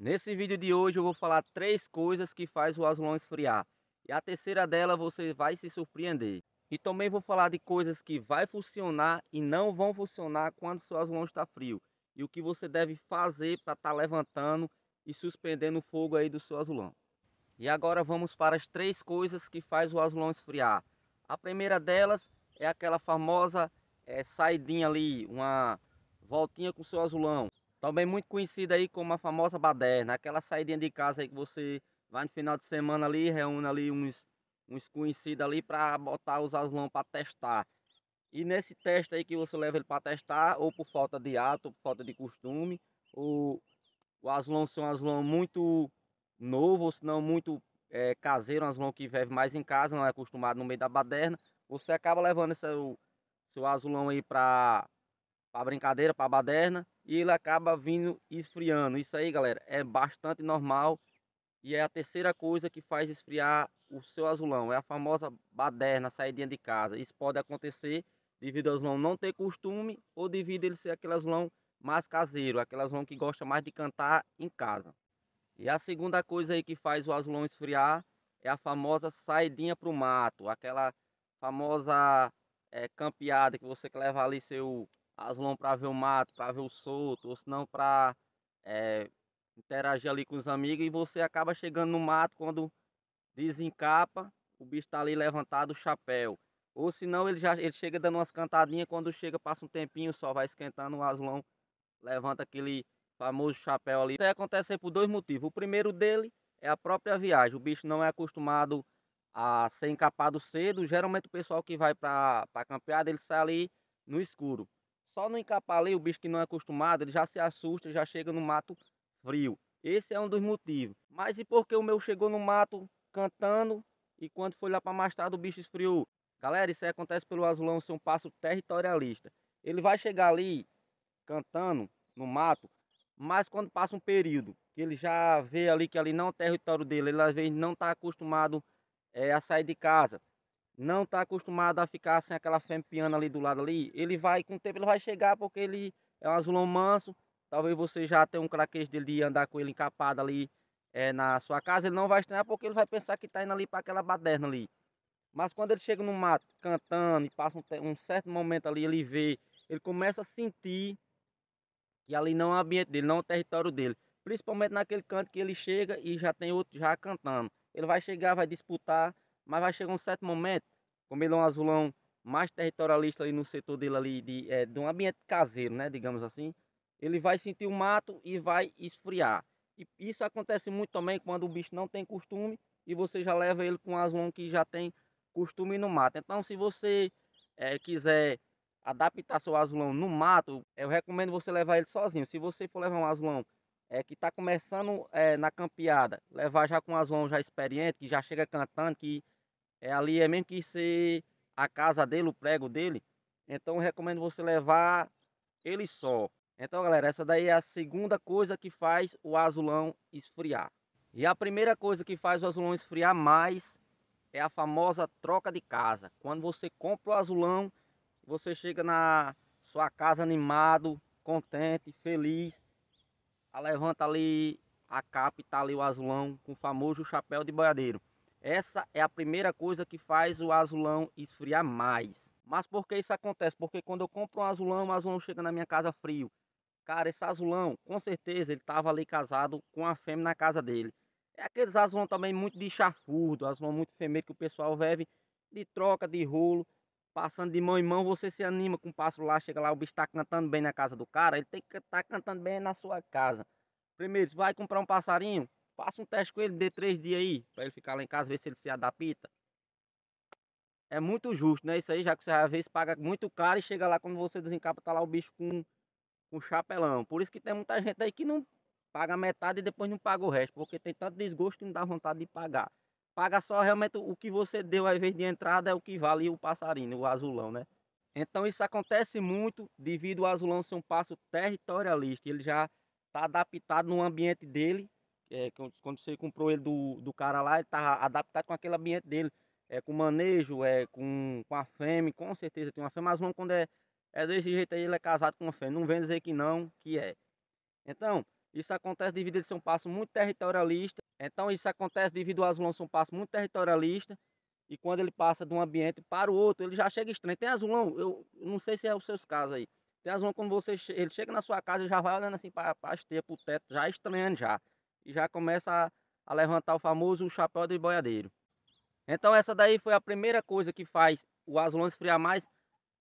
Nesse vídeo de hoje eu vou falar três coisas que faz o azulão esfriar. E a terceira dela você vai se surpreender. E também vou falar de coisas que vai funcionar e não vão funcionar quando seu azulão está frio. E o que você deve fazer para estar tá levantando e suspendendo o fogo aí do seu azulão. E agora vamos para as três coisas que faz o azulão esfriar. A primeira delas é aquela famosa é, saidinha ali, uma voltinha com seu azulão. Também muito conhecida aí como a famosa baderna, aquela saída de casa aí que você vai no final de semana ali, reúne ali uns, uns conhecidos ali para botar os aslão para testar. E nesse teste aí que você leva ele para testar, ou por falta de ato, ou por falta de costume, ou o aslão ser um aslão muito novo, ou se não muito é, caseiro, um aslão que vive mais em casa, não é acostumado no meio da baderna, você acaba levando esse, o, seu azulão aí para para brincadeira, para baderna, e ele acaba vindo esfriando. Isso aí, galera, é bastante normal e é a terceira coisa que faz esfriar o seu azulão, é a famosa baderna, saída de casa. Isso pode acontecer devido ao azulão não ter costume ou devido a ele ser aquele azulão mais caseiro, aquele azulão que gosta mais de cantar em casa. E a segunda coisa aí que faz o azulão esfriar é a famosa saidinha para o mato, aquela famosa é, campeada que você leva ali seu as para ver o mato, para ver o solto, ou se não para é, eh, interagir ali com os amigos e você acaba chegando no mato quando desencapa, o bicho está ali levantado o chapéu. Ou se não, ele já ele chega dando umas cantadinhas, quando chega passa um tempinho, só vai esquentando, o azulão levanta aquele famoso chapéu ali. Isso aí acontece aí por dois motivos. O primeiro dele é a própria viagem. O bicho não é acostumado a ser encapado cedo. Geralmente o pessoal que vai para a campeada, ele sai ali no escuro. Só no encapar ali, o bicho que não é acostumado, ele já se assusta, já chega no mato frio. Esse é um dos motivos. Mas e por que o meu chegou no mato cantando e quando foi lá para mastar o bicho esfriou? Galera, isso acontece pelo azulão ser um passo territorialista. Ele vai chegar ali cantando no mato, mas quando passa um período que ele já vê ali que ali não é o território dele, ele às vezes não está acostumado é, a sair de casa, não está acostumado a ficar sem aquela fêmea piana ali do lado ali, ele vai, com o tempo ele vai chegar porque ele é um azulão manso, talvez você já tenha um craquejo dele de andar com ele encapado ali é, na sua casa, ele não vai estranhar porque ele vai pensar que está indo ali para aquela baderna ali. Mas quando ele chega no mato cantando e passa um, um, certo momento ali, ele vê, ele começa a sentir que ali não é o ambiente dele, não é o território dele. Principalmente naquele canto que ele chega e já tem outro já cantando. Ele vai chegar, vai disputar mas vai chegar um certo momento, como ele é um azulão mais territorialista ali no setor dele ali, de, é, de um ambiente caseiro, né, digamos assim, ele vai sentir o mato e vai esfriar. E isso acontece muito também quando o bicho não tem costume e você já leva ele com um azulão que já tem costume no mato. Então, se você é, quiser adaptar seu azulão no mato, eu recomendo você levar ele sozinho. Se você for levar um azulão é, que está começando é, na campeada, levar já com um azulão já experiente, que já chega cantando, que é, ali é mesmo que ser a casa dele, o prego dele. Então recomendo você levar ele só. Então galera, essa daí é a segunda coisa que faz o azulão esfriar. E a primeira coisa que faz o azulão esfriar mais é a famosa troca de casa. Quando você compra o azulão, você chega na sua casa animado, contente, feliz. Levanta ali a capa e tá ali o azulão com o famoso chapéu de boiadeiro. Essa é a primeira coisa que faz o azulão esfriar mais. Mas por que isso acontece? Porque quando eu compro um azulão, o azulão chega na minha casa frio. Cara, esse azulão, com certeza, ele estava ali casado com a fêmea na casa dele. É aqueles azulão também muito de chafurdo, azulão muito femeiro que o pessoal vive de troca, de rolo. Passando de mão em mão, você se anima com o pássaro lá, chega lá, o bicho está cantando bem na casa do cara, ele tem que estar tá cantando bem na sua casa. Primeiro, você vai comprar um passarinho, Faça um teste com ele, dê três dias aí, para ele ficar lá em casa, ver se ele se adapta. É muito justo, né? Isso aí, já que você às vezes paga muito caro e chega lá quando você desencapa, tá lá o bicho com, um chapelão. Por isso que tem muita gente aí que não paga metade e depois não paga o resto, porque tem tanto desgosto que não dá vontade de pagar. Paga só realmente o que você deu ao invés de entrada, é o que vale o passarinho, o azulão, né? Então isso acontece muito devido ao azulão ser um passo territorialista. Ele já está adaptado no ambiente dele é, quando você comprou ele do, do cara lá, ele tava adaptado com aquele ambiente dele. É, com manejo, é, com, com a fêmea, com certeza tem uma fêmea, mas vamos quando é, é desse jeito aí, ele é casado com uma fêmea. Não vem dizer que não, que é. Então, isso acontece devido a ele ser um passo muito territorialista. Então, isso acontece devido ao azulão ser um passo muito territorialista. E quando ele passa de um ambiente para o outro, ele já chega estranho. Tem azulão, eu não sei se é os seus casos aí. Tem azulão, quando você ele chega na sua casa, já vai olhando assim para a esteira, para o teto, já estranhando já e já começa a, a levantar o famoso chapéu de boiadeiro. Então essa daí foi a primeira coisa que faz o azulão esfriar mais.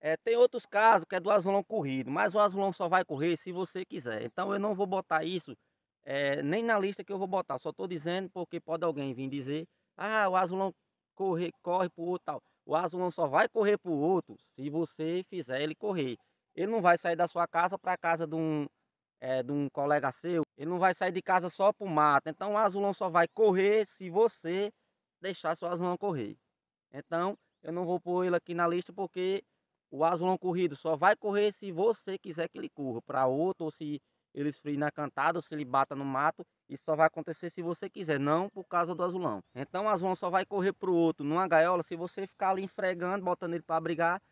É, tem outros casos que é do azulão corrido, mas o azulão só vai correr se você quiser. Então eu não vou botar isso é, nem na lista que eu vou botar, só estou dizendo porque pode alguém vir dizer ah, o azulão corre, corre pro outro tal. O azulão só vai correr por outro se você fizer ele correr. Ele não vai sair da sua casa para a casa de um, é, de um colega seu, ele não vai sair de casa só pro mato. Então o azulão só vai correr se você deixar seu azulão correr. Então eu não vou pôr ele aqui na lista porque o azulão corrido só vai correr se você quiser que ele corra para outro, ou se ele esfrie na cantada, ou se ele bata no mato. Isso só vai acontecer se você quiser, não por causa do azulão. Então o azulão só vai correr pro outro numa gaiola se você ficar ali enfregando, botando ele para brigar.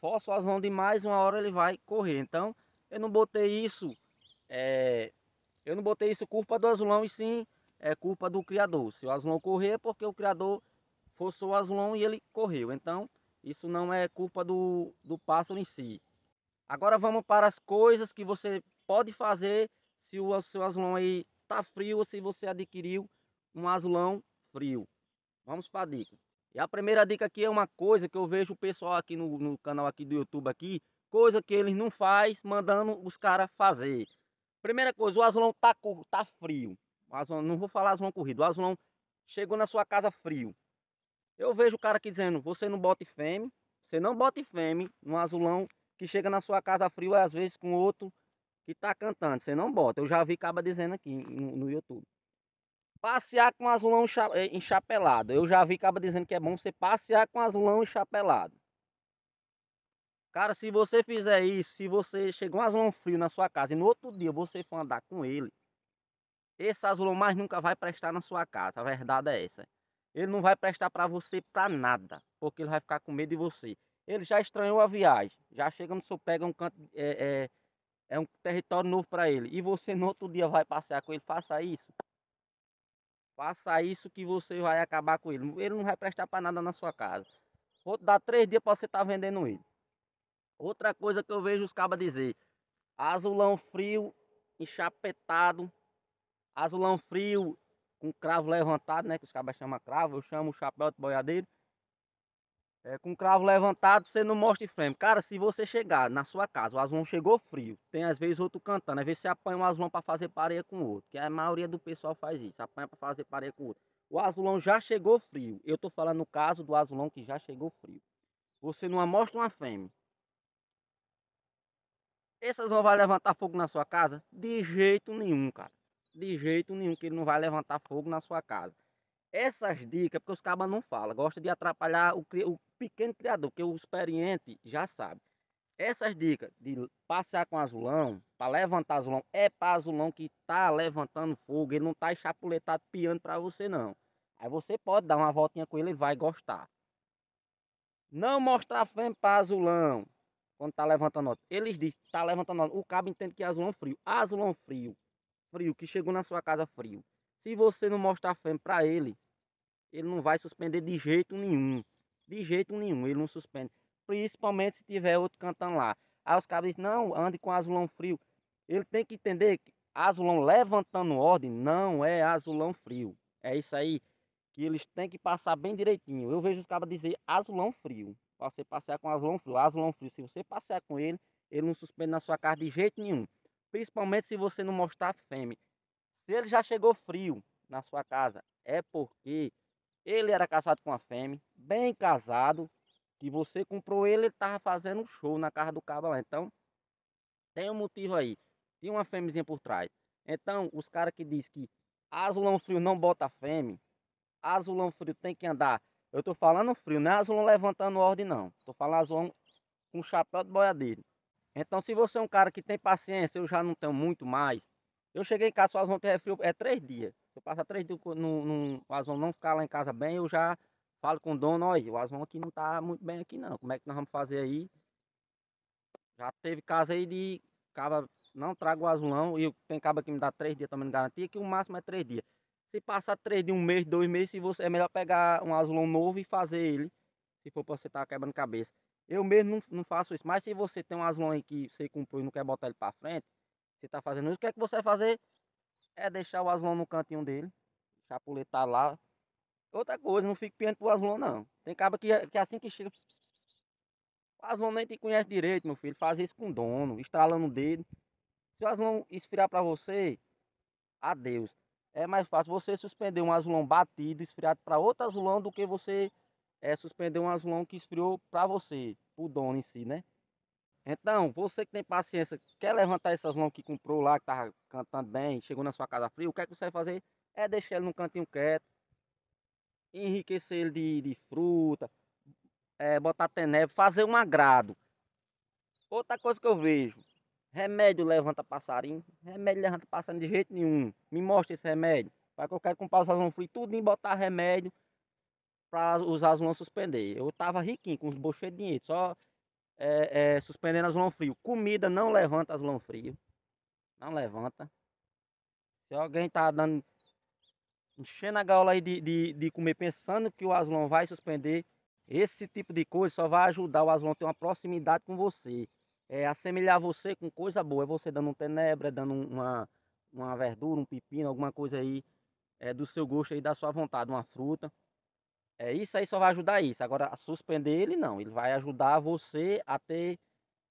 Força o azulão demais, uma hora ele vai correr. Então eu não botei isso é, eu não botei isso culpa do azulão e sim é culpa do criador. Se o azulão correr é porque o criador forçou o azulão e ele correu. Então isso não é culpa do, do pássaro em si. Agora vamos para as coisas que você pode fazer se o seu azulão aí está frio ou se você adquiriu um azulão frio. Vamos para a dica. E a primeira dica aqui é uma coisa que eu vejo o pessoal aqui no, no canal aqui do YouTube aqui, coisa que eles não faz, mandando os caras fazer. Primeira coisa, o azulão tá, tá frio. Azulão, não vou falar azulão corrido. O azulão chegou na sua casa frio. Eu vejo o cara aqui dizendo, você não bota fêmea, você não bota fêmea no azulão que chega na sua casa frio às vezes com outro que tá cantando. Você não bota. Eu já vi acaba dizendo aqui no, no YouTube. Passear com azulão eh, enchapelado. Eu já vi acaba dizendo que é bom você passear com azulão enchapelado. Cara, se você fizer isso, se você chegou um azulão frio na sua casa e no outro dia você for andar com ele, esse azulão mais nunca vai prestar na sua casa. A verdade é essa. Ele não vai prestar para você para nada, porque ele vai ficar com medo de você. Ele já estranhou a viagem, já chega no seu pega um canto, é, é, é um território novo para ele. E você no outro dia vai passear com ele, faça isso. Faça isso que você vai acabar com ele. Ele não vai prestar para nada na sua casa. Vou dar três dias para você estar tá vendendo ele. Outra coisa que eu vejo os cabas dizer: azulão frio, enchapetado, azulão frio com cravo levantado, né? Que os cabas chamam cravo, eu chamo chapéu de boiadeiro. É, com cravo levantado, você não mostra frame. Cara, se você chegar na sua casa, o azulão chegou frio, tem às vezes outro cantando, às vezes você apanha um azulão para fazer pareia com o outro, que a maioria do pessoal faz isso, apanha para fazer pareia com o outro. O azulão já chegou frio. Eu tô falando no caso do azulão que já chegou frio. Você não amostra uma fêmea. Essas não vai levantar fogo na sua casa? De jeito nenhum, cara. De jeito nenhum que ele não vai levantar fogo na sua casa. Essas dicas, é porque os cabas não falam, gosta de atrapalhar o, o pequeno criador, que o experiente já sabe. Essas dicas de passear com azulão, para levantar azulão, é para azulão que tá levantando fogo, ele não tá chapuletado piando para você não. Aí você pode dar uma voltinha com ele, e vai gostar. Não mostrar fêmea para azulão. Quando tá levantando nota. Eles dizem, tá levantando nota. O cabo entende que é azulão frio. Azulão frio. Frio, que chegou na sua casa frio. Se você não mostrar fêmea para ele, ele não vai suspender de jeito nenhum. De jeito nenhum, ele não suspende. Principalmente se tiver outro cantando lá. Aí os cabos dizem, não, ande com azulão frio. Ele tem que entender que azulão levantando ordem não é azulão frio. É isso aí que eles têm que passar bem direitinho. Eu vejo os cabos dizer azulão frio para você passear com as lombrigas. As lombrigas, se você passear com ele, ele não suspende na sua casa de jeito nenhum. Principalmente se você não mostrar fêmea. Se ele já chegou frio na sua casa, é porque ele era casado com a fêmea, bem casado, que você comprou ele, ele estava fazendo um show na casa do cabo lá. Então, tem um motivo aí. Tem uma fêmeazinha por trás. Então, os caras que diz que azulão frio não bota fêmea, azulão frio tem que andar eu tô falando frio, não é azulão levantando ordem, não. Tô falando azulão com chapéu de boiadeiro. Então, se você é um cara que tem paciência, eu já não tenho muito mais. Eu cheguei em casa, o azulão tem frio, é três dias. Se eu passar três dias no, no o azulão não ficar lá em casa bem, eu já falo com o dono, olha, o azulão aqui não tá muito bem aqui, não. Como é que nós vamos fazer aí? Já teve caso aí de Caba, não trago o azulão e tem caba que me dá três dias também garantia, que o máximo é três dias. Se passar três de um mês, dois meses, se você, é melhor pegar um azulão novo e fazer ele. Se for pra você estar tá quebrando cabeça. Eu mesmo não, não, faço isso. Mas se você tem um azulão aí que você comprou e não quer botar ele pra frente, você tá fazendo isso, o que é que você vai fazer? É deixar o azulão no cantinho dele. Chapuletar tá lá. Outra coisa, não fique piando pro azulão não. Tem cabo que, que assim que chega... O azulão nem te conhece direito, meu filho. Faz isso com o dono, estralando o dedo. Se o azulão esfriar pra você, adeus é mais fácil você suspender um azulão batido, esfriado para outro azulão, do que você é, suspender um azulão que esfriou para você, o dono em si, né? Então, você que tem paciência, quer levantar esse azulão que comprou lá, que estava cantando bem, chegou na sua casa fria, o que é que você vai fazer? É deixar ele num cantinho quieto, enriquecer ele de, de fruta, é, botar tenebra, fazer um agrado. Outra coisa que eu vejo, Remédio levanta passarinho. Remédio levanta passarinho de jeito nenhum. Me mostra esse remédio. Para que eu quero comprar os azulão free, tudo em botar remédio para os azulão suspender. Eu tava riquinho, com os bolcheiros de dinheiro, só é, é, suspendendo azulão frio. Comida não levanta azulão frio. Não levanta. Se alguém tá dando. Enchendo a gaula aí de, de, de comer pensando que o azulão vai suspender, esse tipo de coisa só vai ajudar o azulão a ter uma proximidade com você é, assemelhar você com coisa boa. É você dando um tenebra, dando uma, uma verdura, um pepino, alguma coisa aí é, do seu gosto aí, da sua vontade, uma fruta. É, isso aí só vai ajudar isso. Agora, suspender ele não. Ele vai ajudar você a ter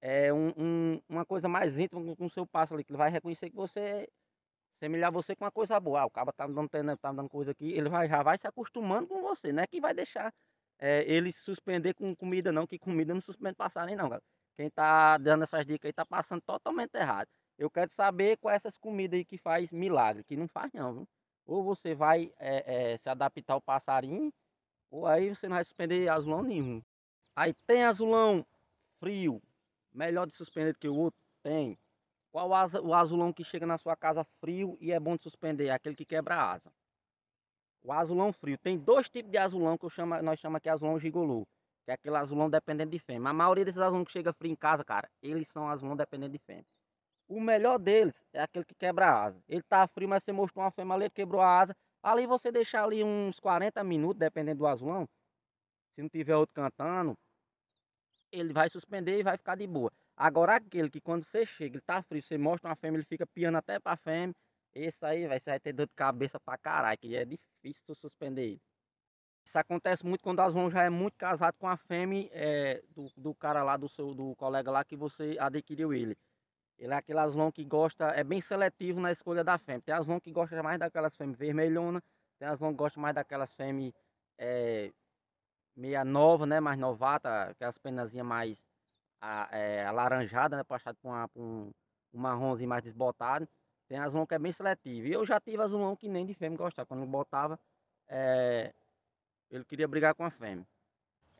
é, um, um, uma coisa mais íntima com o seu passo ali, que ele vai reconhecer que você é, semelhar você com uma coisa boa. Ah, o cara tá dando, tá dando coisa aqui, ele vai, já vai se acostumando com você, né? Que vai deixar é, ele suspender com comida não, que comida não suspende passar nem não, galera. Quem está dando essas dicas aí está passando totalmente errado. Eu quero saber é essas comidas aí que faz milagre, que não faz não, viu? Ou você vai é, é, se adaptar ao passarinho, ou aí você não vai suspender azulão nenhum. Aí tem azulão frio, melhor de suspender do que o outro? Tem. Qual o azulão que chega na sua casa frio e é bom de suspender? Aquele que quebra a asa. O azulão frio. Tem dois tipos de azulão que chamo, nós chamamos aqui é azulão gigolô. Que é aquele azulão dependente de fêmea. A maioria desses azulones que chega frio em casa, cara, eles são azulão dependente de fêmea. O melhor deles é aquele que quebra a asa. Ele tá frio, mas você mostrou uma fêmea ali, quebrou a asa. Ali você deixar ali uns 40 minutos, dependendo do azulão. Se não tiver outro cantando, ele vai suspender e vai ficar de boa. Agora aquele que quando você chega, ele tá frio, você mostra uma fêmea, ele fica piando até pra fêmea. Esse aí, véio, você vai ter dor de cabeça pra caralho, que é difícil suspender ele. Isso acontece muito quando as mãos já é muito casado com a fêmea é, do, do, cara lá, do seu do colega lá que você adquiriu ele. Ele é aquele aslão que gosta, é bem seletivo na escolha da fêmea. Tem aslão que gosta mais daquelas fêmeas vermelhona, tem aslão que gosta mais daquelas fêmeas é, eh, meia nova, né, mais novata, aquelas penazinhas mais a, é, né, passado com, a, com um marronzinho mais desbotado. Tem aslão que é bem seletivo. E eu já tive aslão que nem de fêmea gostava, quando botava... É, ele queria brigar com a fêmea.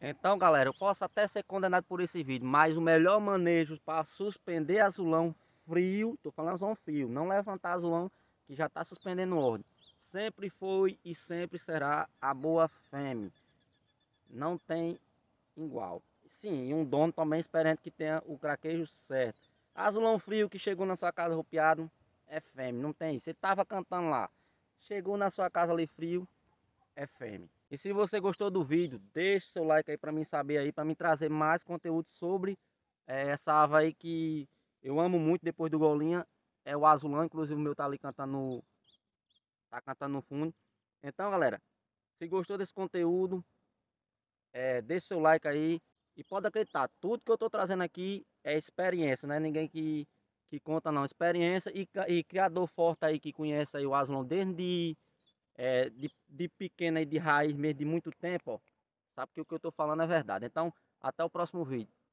Então, galera, eu posso até ser condenado por esse vídeo, mas o melhor manejo para suspender azulão frio, tô falando azulão frio, não levantar azulão que já está suspendendo ordem. Sempre foi e sempre será a boa fêmea. Não tem igual. Sim, e um dono também esperando que tenha o craquejo certo. Azulão frio que chegou na sua casa roupiado é fêmea, não tem. Você tava cantando lá, chegou na sua casa ali frio, é fêmea. E se você gostou do vídeo, deixe seu like aí para mim saber aí, para mim trazer mais conteúdo sobre é, essa ave aí que eu amo muito depois do Golinha. É o azulão, inclusive o meu tá ali cantando tá cantando no fundo. Então, galera, se gostou desse conteúdo, é, eh, deixe seu like aí. E pode acreditar, tudo que eu tô trazendo aqui é experiência, né? Ninguém que, que conta não, experiência e, e criador forte aí que conhece aí o Azulão desde é, de, de, pequena e de raiz mesmo de muito tempo, ó, sabe que o que eu estou falando é verdade. Então, até o próximo vídeo.